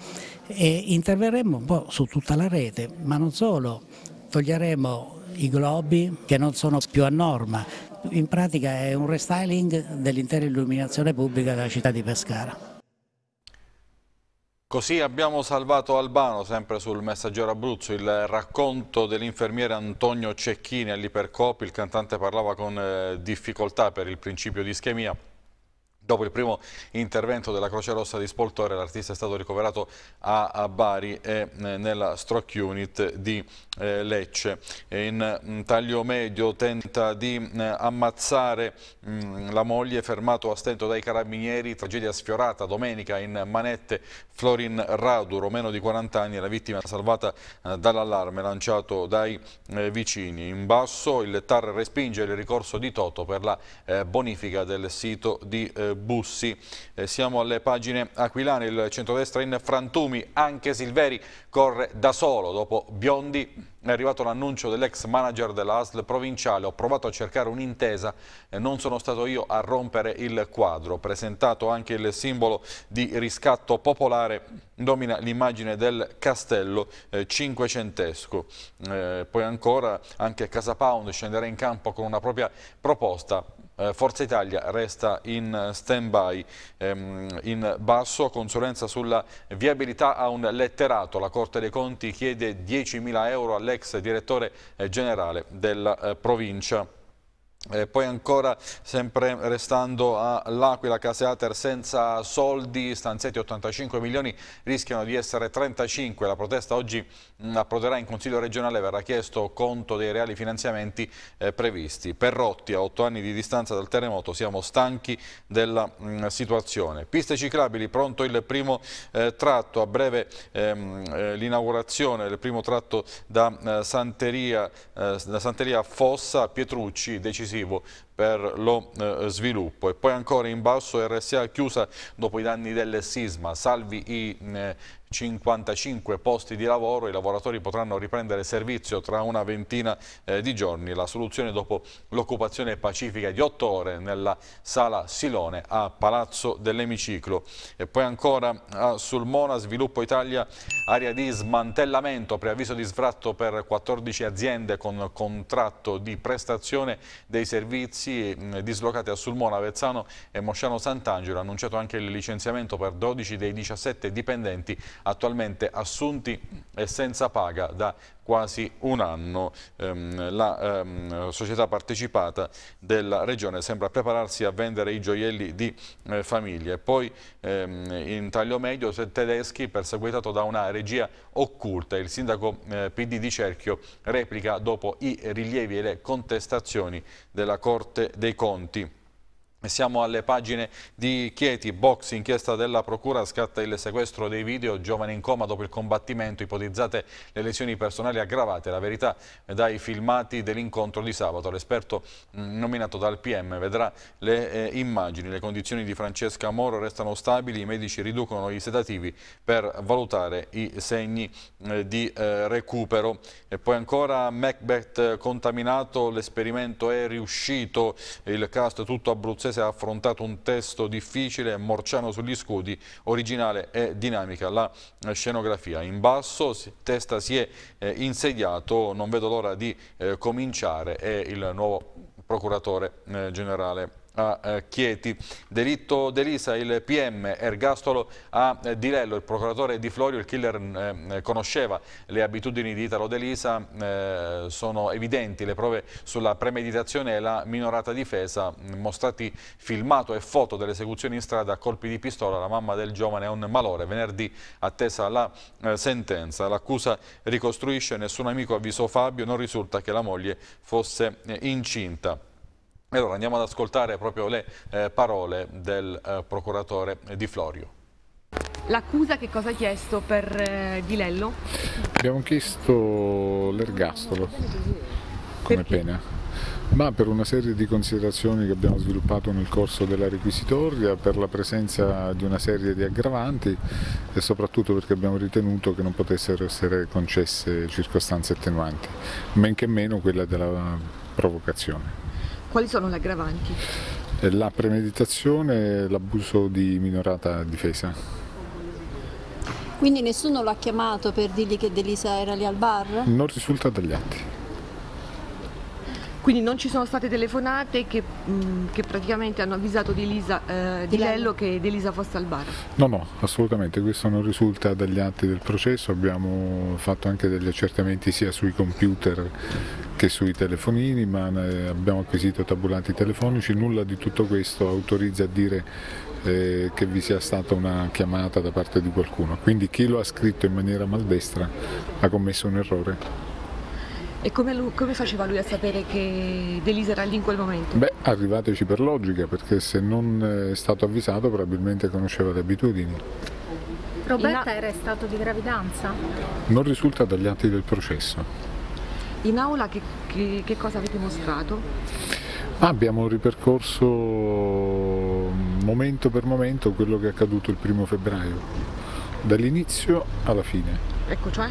E interverremo un po' su tutta la rete, ma non solo, toglieremo i globi che non sono più a norma, in pratica è un restyling dell'intera illuminazione pubblica della città di Pescara.
Così abbiamo salvato Albano, sempre sul Messaggero Abruzzo, il racconto dell'infermiere Antonio Cecchini all'ipercopi, il cantante parlava con eh, difficoltà per il principio di ischemia, Dopo il primo intervento della Croce Rossa di Spoltore, l'artista è stato ricoverato a Bari e eh, nella stroke unit di eh, Lecce. In mm, taglio medio tenta di mm, ammazzare mm, la moglie, fermato a stento dai carabinieri, tragedia sfiorata domenica in Manette, Florin Raduro, meno di 40 anni, la vittima salvata eh, dall'allarme lanciato dai vicini. In basso il TAR respinge il ricorso di Toto per la bonifica del sito di Bari. Bussi. Eh, siamo alle pagine aquilane, il centrodestra in frantumi, anche Silveri corre da solo dopo Biondi. È arrivato l'annuncio dell'ex manager dell'ASL provinciale, ho provato a cercare un'intesa, eh, non sono stato io a rompere il quadro. Presentato anche il simbolo di riscatto popolare, domina l'immagine del castello eh, cinquecentesco. Eh, poi ancora anche Casa Pound scenderà in campo con una propria proposta eh, Forza Italia resta in stand-by. Ehm, in basso, consulenza sulla viabilità a un letterato. La Corte dei Conti chiede 10.000 euro all'ex direttore eh, generale della eh, provincia. E eh, poi ancora, sempre restando all'Aquila, Caseater senza soldi, stanziati 85 milioni, rischiano di essere 35. La protesta oggi mm, approderà in Consiglio regionale, verrà chiesto conto dei reali finanziamenti eh, previsti. Rotti, a 8 anni di distanza dal terremoto, siamo stanchi della mh, mm, situazione. Piste ciclabili, pronto il primo eh, tratto, a breve ehm, eh, l'inaugurazione del primo tratto da eh, Santeria, eh, da Santeria a Fossa, a Pietrucci, decisione decisivo per lo eh, sviluppo. E poi ancora in basso RSA chiusa dopo i danni del sisma, salvi i eh, 55 posti di lavoro, i lavoratori potranno riprendere servizio tra una ventina eh, di giorni. La soluzione dopo l'occupazione pacifica di 8 ore nella sala Silone a Palazzo dell'Emiciclo. E poi ancora a ah, Sulmona, Sviluppo Italia, area di smantellamento, preavviso di sfratto per 14 aziende con contratto di prestazione dei servizi mh, mm, dislocati a Sulmona, Avezzano e Mosciano Sant'Angelo. annunciato anche il licenziamento per 12 dei 17 dipendenti attualmente assunti e senza paga da quasi un anno. Ehm, la ehm, società partecipata della regione sembra prepararsi a vendere i gioielli di eh, famiglia. Poi ehm, in taglio medio Tedeschi perseguitato da una regia occulta. Il sindaco eh, PD di Cerchio replica dopo i rilievi e le contestazioni della Corte dei Conti. Siamo alle pagine di Chieti, box inchiesta della procura, scatta il sequestro dei video, giovane in coma dopo il combattimento, ipotizzate le lesioni personali aggravate, la verità eh, dai filmati dell'incontro di sabato. L'esperto mm, nominato dal PM vedrà le eh, immagini, le condizioni di Francesca Moro restano stabili, i medici riducono i sedativi per valutare i segni eh, di eh, recupero. E poi ancora Macbeth eh, contaminato, l'esperimento è riuscito, il cast tutto abbruzzato. Abruzzese ha affrontato un testo difficile, Morciano sugli scudi, originale e dinamica la scenografia. In basso Testa si è eh, insediato, non vedo l'ora di eh, cominciare, è il nuovo procuratore eh, generale a eh, Chieti. Delitto Delisa il PM, ergastolo a eh, Dirello, il procuratore di Florio, il killer mm, eh, conosceva le abitudini di Italo Delisa, mm, sono evidenti le prove sulla premeditazione e la minorata difesa, mm, mostrati filmato e foto delle esecuzioni in strada a colpi di pistola, la mamma del giovane è un malore, venerdì attesa la sentenza, l'accusa ricostruisce nessun amico avvisò Fabio, non risulta che la moglie fosse incinta. Allora andiamo ad ascoltare proprio le eh, parole del eh, procuratore Di Florio.
L'accusa che cosa ha chiesto per eh, Di Lello?
Abbiamo chiesto l'ergastolo come Perché? pena, ma per una serie di considerazioni che abbiamo sviluppato nel corso della requisitoria, per la presenza di una serie di aggravanti e soprattutto perché abbiamo ritenuto che non potessero essere concesse circostanze attenuanti, men che meno quella della provocazione.
Quali sono le aggravanti?
Eh, la premeditazione e l'abuso di minorata difesa.
Quindi nessuno l'ha chiamato per dirgli che Delisa era lì al bar?
Non risulta dagli atti.
Quindi non ci sono state telefonate che, mm, che praticamente hanno avvisato di, Lisa, eh, di Lello che Elisa fosse al bar?
No, no, assolutamente, questo non risulta dagli atti del processo, abbiamo fatto anche degli accertamenti sia sui computer che sui telefonini, ma eh, abbiamo acquisito tabulanti telefonici, nulla di tutto questo autorizza a dire eh, che vi sia stata una chiamata da parte di qualcuno, quindi chi lo ha scritto in maniera maldestra ha commesso un errore.
E come, lui, come, faceva lui a sapere che Delisa era lì in quel momento?
Beh, arrivateci per logica, perché se non eh, è stato avvisato probabilmente conosceva le abitudini.
Roberta era in stato di gravidanza?
Non risulta dagli atti del processo.
In aula che, che, che cosa avete mostrato?
Ah, abbiamo ripercorso momento per momento quello che è accaduto il primo febbraio, dall'inizio alla fine. Ecco cioè?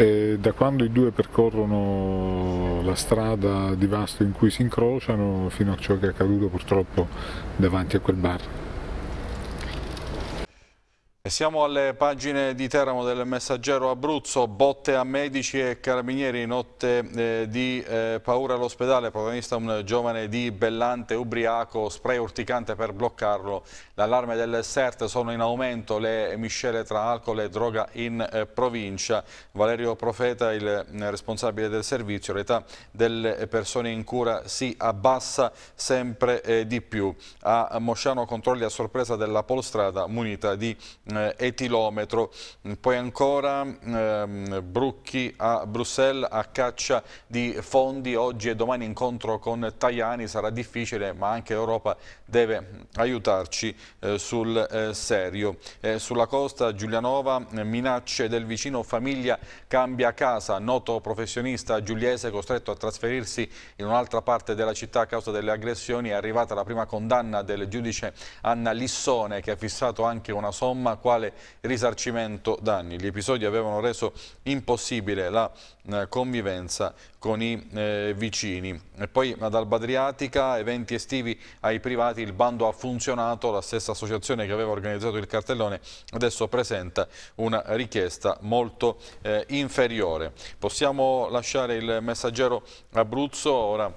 E da quando i due percorrono la strada di vasto in cui si incrociano fino a ciò che è accaduto purtroppo davanti a quel bar
siamo alle pagine di Teramo del messaggero Abruzzo, botte a medici e carabinieri, notte eh, di eh, paura all'ospedale, protagonista un giovane di Bellante ubriaco, spray urticante per bloccarlo, l'allarme del CERT sono in aumento le miscele tra alcol e droga in eh, provincia, Valerio Profeta il mm, responsabile del servizio, l'età delle persone in cura si abbassa sempre eh, di più, a Mosciano controlli a sorpresa della polstrada munita di mm, etilometro. Poi ancora ehm, Brucchi a Bruxelles a caccia di fondi, oggi e domani incontro con Tajani, sarà difficile ma anche l'Europa deve aiutarci eh, sul eh, serio. Eh, sulla costa Giulianova eh, minacce del vicino famiglia cambia casa, noto professionista giuliese costretto a trasferirsi in un'altra parte della città a causa delle aggressioni è arrivata la prima condanna del giudice Anna Lissone che ha fissato anche una somma quale risarcimento danni. Gli episodi avevano reso impossibile la eh, convivenza con i eh, vicini. E poi ad Alba Adriatica, eventi estivi ai privati, il bando ha funzionato, la stessa associazione che aveva organizzato il cartellone adesso presenta una richiesta molto eh, inferiore. Possiamo lasciare il messaggero Abruzzo, ora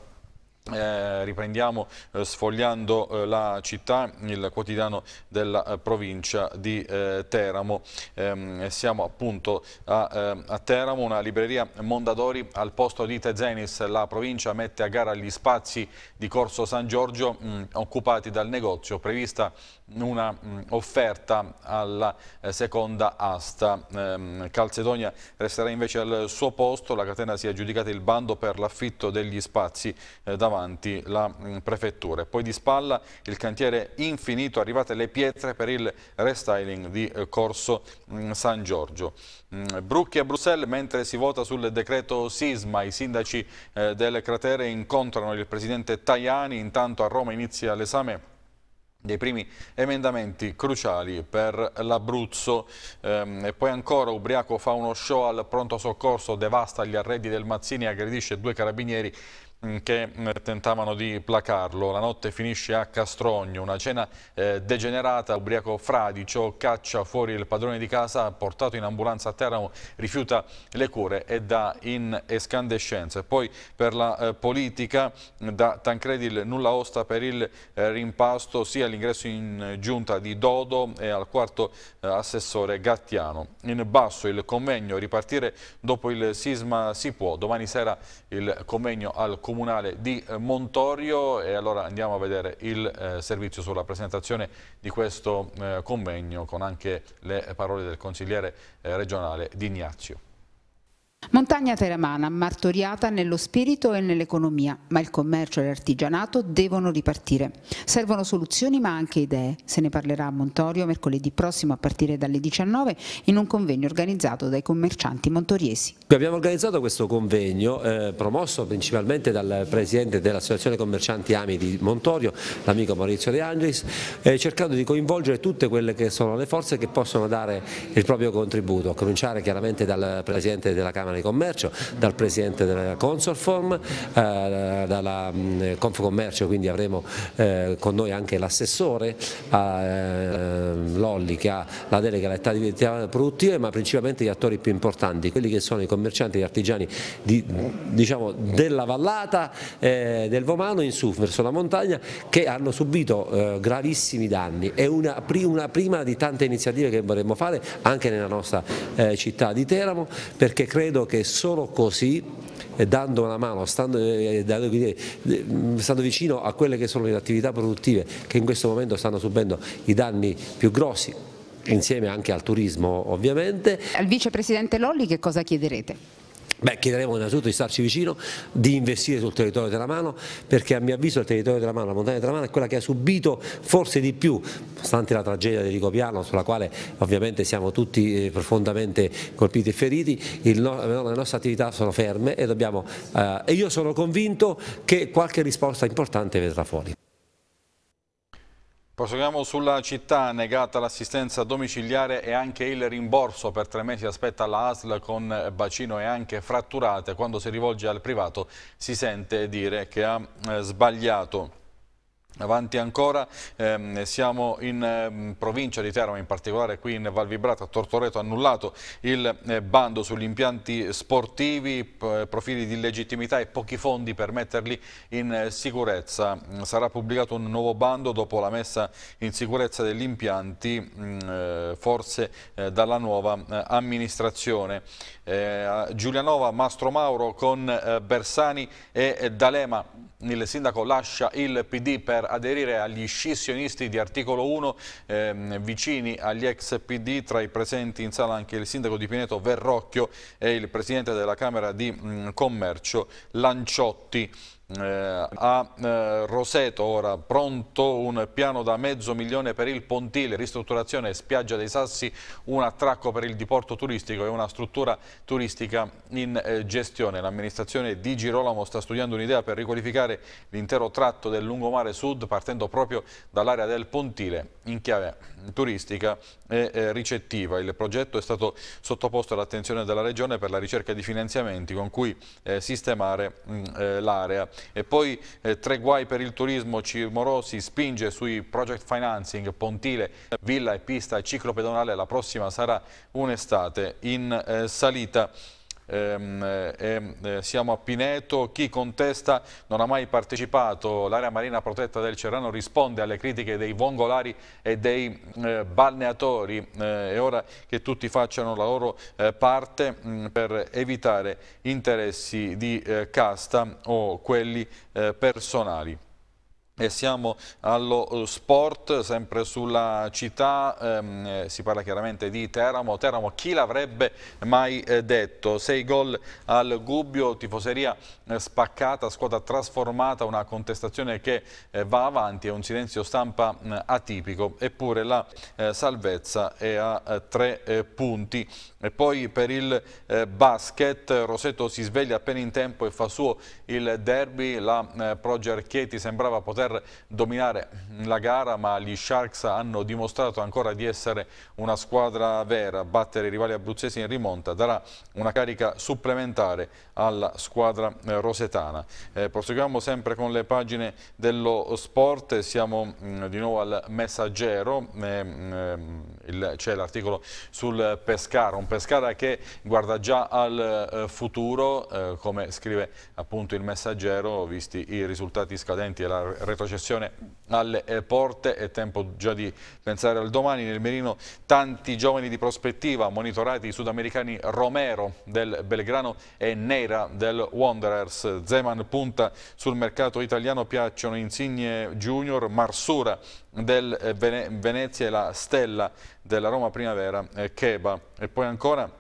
eh, riprendiamo eh, sfogliando eh, la città, il quotidiano della eh, provincia di eh, Teramo. Ehm, siamo appunto a, eh, a, Teramo, una libreria Mondadori al posto di Tezenis. La provincia mette a gara gli spazi di Corso San Giorgio mh, mm, occupati dal negozio. Prevista una mh, mm, offerta alla seconda asta. Ehm, Calcedonia resterà invece al suo posto. La catena si è aggiudicata il bando per l'affitto degli spazi davanti avanti la prefettura. Poi di spalla il cantiere infinito, arrivate le pietre per il restyling di eh, Corso mm, San Giorgio. Mm, Brucchi a Bruxelles, mentre si vota sul decreto sisma, i sindaci eh, del cratere incontrano il presidente Tajani, intanto a Roma inizia l'esame dei primi emendamenti cruciali per l'Abruzzo ehm, e poi ancora Ubriaco fa uno show al pronto soccorso, devasta gli arredi del Mazzini e aggredisce due carabinieri Mm, che mm, tentavano di placarlo. La notte finisce a Castrogno, una cena eh, degenerata, ubriaco fradicio, caccia fuori il padrone di casa, portato in ambulanza a Teramo, rifiuta le cure e dà in escandescenza. Poi per la eh, politica mm, da Tancredi il nulla osta per il eh, rimpasto sia all'ingresso in giunta di Dodo e al quarto eh, assessore Gattiano. In basso il convegno, ripartire dopo il sisma si può, domani sera il convegno al Comune comunale di eh, Montorio e allora andiamo a vedere il eh, servizio sulla presentazione di questo eh, convegno con anche le parole del consigliere regionale Di Ignazio.
Montagna Teramana, martoriata nello spirito e nell'economia, ma il commercio e l'artigianato devono ripartire. Servono soluzioni ma anche idee. Se ne parlerà a Montorio mercoledì prossimo a partire dalle 19 in un convegno organizzato dai commercianti montoriesi.
Abbiamo organizzato questo convegno eh, promosso principalmente dal presidente dell'associazione commercianti AMI di Montorio, l'amico Maurizio De Angelis, eh, cercando di coinvolgere tutte quelle che sono le forze che possono dare il proprio contributo, a cominciare chiaramente dal presidente della Camera Camera di Commercio, dal Presidente della Consorform, eh, dalla mm, Confcommercio, quindi avremo eh, con noi anche l'assessore eh, Lolli che ha la delega all'età di attività produttiva, ma principalmente gli attori più importanti, quelli che sono i commercianti e gli artigiani di, diciamo, della vallata eh, del Vomano in su verso la montagna che hanno subito eh, gravissimi danni. È una, una, prima di tante iniziative che vorremmo fare anche nella nostra eh, città di Teramo perché credo credo che solo così e eh, dando una mano, stando, eh, eh, stando, vicino a quelle che sono le attività produttive che in questo momento stanno subendo i danni più grossi, insieme anche al turismo ovviamente.
Al vicepresidente Lolli che cosa chiederete?
Beh, chiederemo innanzitutto di starci vicino, di investire sul territorio della mano, perché a mio avviso il territorio della mano, la montagna della mano è quella che ha subito forse di più, nonostante la tragedia di Rico Ricopiano, sulla quale ovviamente siamo tutti eh, profondamente colpiti e feriti, no, le nostre attività sono ferme e, dobbiamo, eh, e io sono convinto che qualche risposta importante vedrà fuori.
Proseguiamo sulla città, negata l'assistenza domiciliare e anche il rimborso per tre mesi aspetta la ASL con bacino e anche fratturate. Quando si rivolge al privato si sente dire che ha eh, sbagliato. Avanti ancora, ehm, siamo in ehm, provincia di Teramo, in particolare qui in Val Vibrato, a Tortoreto, annullato il eh, bando sugli impianti sportivi, profili di legittimità e pochi fondi per metterli in eh, sicurezza. Mm, sarà pubblicato un nuovo bando dopo la messa in sicurezza degli impianti, mh, mm, eh, forse eh, dalla nuova eh, amministrazione eh, Giulianova, Mastro Mauro con eh, Bersani e eh, D'Alema. Il sindaco lascia il PD per aderire agli scissionisti di articolo 1 ehm, vicini agli ex PD, tra i presenti in sala anche il sindaco di Pineto Verrocchio e il presidente della Camera di mh, mm, Commercio Lanciotti. Eh, a eh, Roseto ora pronto un piano da mezzo milione per il pontile, ristrutturazione spiaggia dei Sassi, un attracco per il diporto turistico e una struttura turistica in eh, gestione. L'amministrazione di Girolamo sta studiando un'idea per riqualificare l'intero tratto del lungomare sud partendo proprio dall'area del pontile in chiave turistica e eh, ricettiva. Il progetto è stato sottoposto all'attenzione della Regione per la ricerca di finanziamenti con cui eh, sistemare mm, eh, l'area. E poi eh, tre guai per il turismo, Cimorò si spinge sui project financing, Pontile, Villa e Pista ciclo pedonale, la prossima sarà un'estate in eh, salita. Ehm eh, ehm, eh, siamo a Pineto, chi contesta non ha mai partecipato, l'area marina protetta del Cerrano risponde alle critiche dei vongolari e dei eh, balneatori, eh, è ora che tutti facciano la loro eh, parte mh, mm, per evitare interessi di eh, casta o quelli personali. E siamo allo eh, sport, sempre sulla città, ehm, eh, si parla chiaramente di Teramo. Teramo, chi l'avrebbe mai eh, detto? Sei gol al Gubbio, tifoseria eh, spaccata, squadra trasformata, una contestazione che eh, va avanti e un silenzio stampa mm, atipico. Eppure la eh, salvezza è a tre punti. E poi per il basket, Roseto si sveglia appena in tempo e fa suo il derby. La eh, Proger Chieti sembrava poter per dominare la gara, ma gli Sharks hanno dimostrato ancora di essere una squadra vera. Battere i rivali abruzzesi in rimonta darà una carica supplementare alla squadra eh, rosetana. Eh, proseguiamo sempre con le pagine dello sport, siamo mh, mm, di nuovo al messaggero, eh, mm, c'è l'articolo sul Pescara, un Pescara che guarda già al eh, futuro, eh, come scrive appunto il messaggero, visti i risultati scadenti e la retrocessione alle eh, porte, è tempo già di pensare al domani. Nel Merino tanti giovani di prospettiva, monitorati i sudamericani Romero del Belgrano e Neira del Wanderers. Zeman punta sul mercato italiano, piacciono Insigne Junior, Marsura del eh, Venezia e la Stella della Roma Primavera, Cheba. Eh, e poi ancora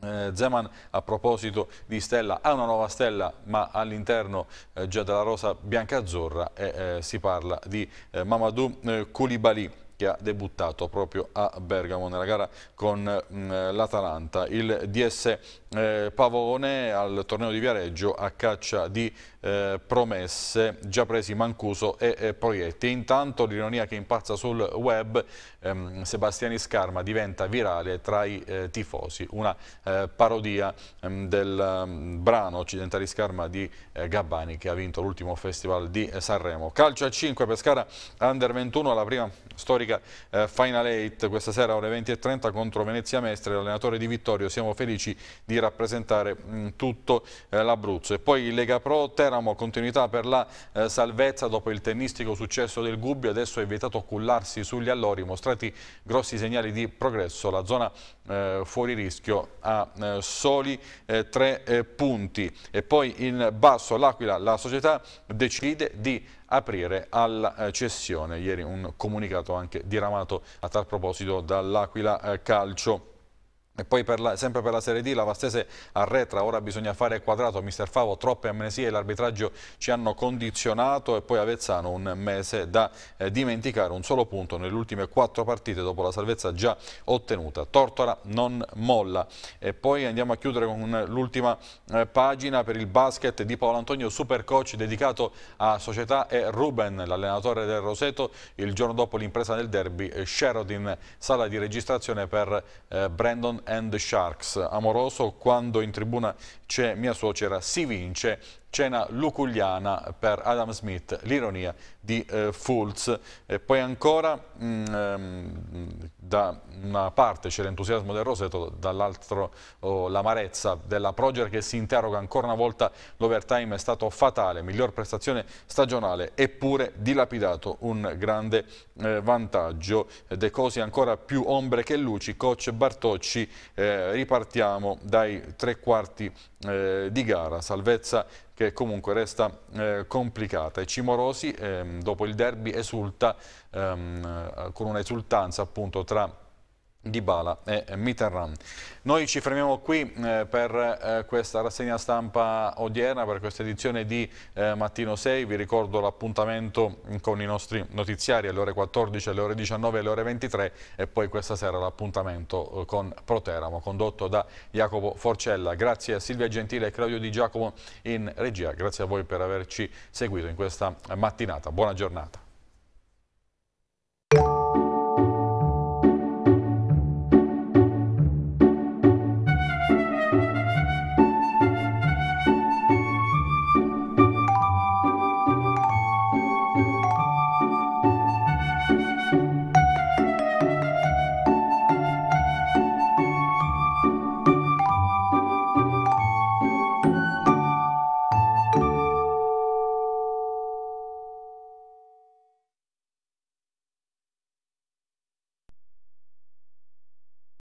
eh, Zeman a proposito di Stella ha una nuova Stella ma all'interno eh, già della rosa bianca-azzurra eh, si parla di eh, Mamadou eh, Koulibaly che ha debuttato proprio a Bergamo nella gara con mm, l'Atalanta. Il DS eh, Pavone al torneo di Viareggio a caccia di eh, promesse già presi Mancuso e, Proietti. Intanto l'ironia che impazza sul web, ehm, Sebastiani Scarma diventa virale tra i eh, tifosi, una parodia ehm, del mm, brano Occidentali Scarma di Gabbani che ha vinto l'ultimo festival di Sanremo. Calcio a 5, Pescara Under 21, la prima storica storica eh, Final 8 questa sera ore 20.30 contro Venezia Mestre, l'allenatore di Vittorio, siamo felici di rappresentare mh, mm, tutto eh, l'Abruzzo. E poi Lega Pro Teramo, continuità per la eh, salvezza dopo il tennistico successo del Gubbio, adesso è vietato cullarsi sugli allori, mostrati grossi segnali di progresso, la zona eh, fuori rischio a eh, soli eh, tre punti. E poi in basso l'Aquila, la società decide di aprire alla eh, cessione. Ieri un comunicato anche diramato a tal proposito dall'Aquila eh, Calcio. E poi per la, sempre per la Serie D la Vastese arretra, ora bisogna fare quadrato, mister Favo, troppe amnesie, e l'arbitraggio ci hanno condizionato e poi Avezzano un mese da eh, dimenticare, un solo punto nelle ultime quattro partite dopo la salvezza già ottenuta. Tortora non molla e poi andiamo a chiudere con l'ultima eh, pagina per il basket di Paolo Antonio, supercoach dedicato a società e Ruben, l'allenatore del Roseto, il giorno dopo l'impresa del derby, eh, Sherrod in sala di registrazione per eh, Brandon and the Sharks. Amoroso quando in tribuna c'è mia suocera si vince Cena luculiana per Adam Smith, l'ironia di eh, Fulz. E poi ancora mh, mm, ehm, da una parte c'è l'entusiasmo del Roseto, dall'altro oh, l'amarezza della Proger che si interroga ancora una volta l'overtime è stato fatale, miglior prestazione stagionale eppure dilapidato un grande eh, vantaggio. De Cosi ancora più ombre che luci, coach Bartocci, eh, ripartiamo dai tre quarti eh, di gara, salvezza che comunque resta eh, complicata. E Cimorosi, eh, dopo il derby, esulta ehm, con una esultanza appunto tra di Bala e Mitterrand. Noi ci fermiamo qui eh, per eh, questa rassegna stampa odierna, per questa edizione di eh, Mattino 6. Vi ricordo l'appuntamento con i nostri notiziari alle ore 14, alle ore 19, alle ore 23 e poi questa sera l'appuntamento eh, con Proteramo, condotto da Jacopo Forcella. Grazie a Silvia Gentile e Claudio Di Giacomo in regia. Grazie a voi per averci seguito in questa mattinata. Buona giornata.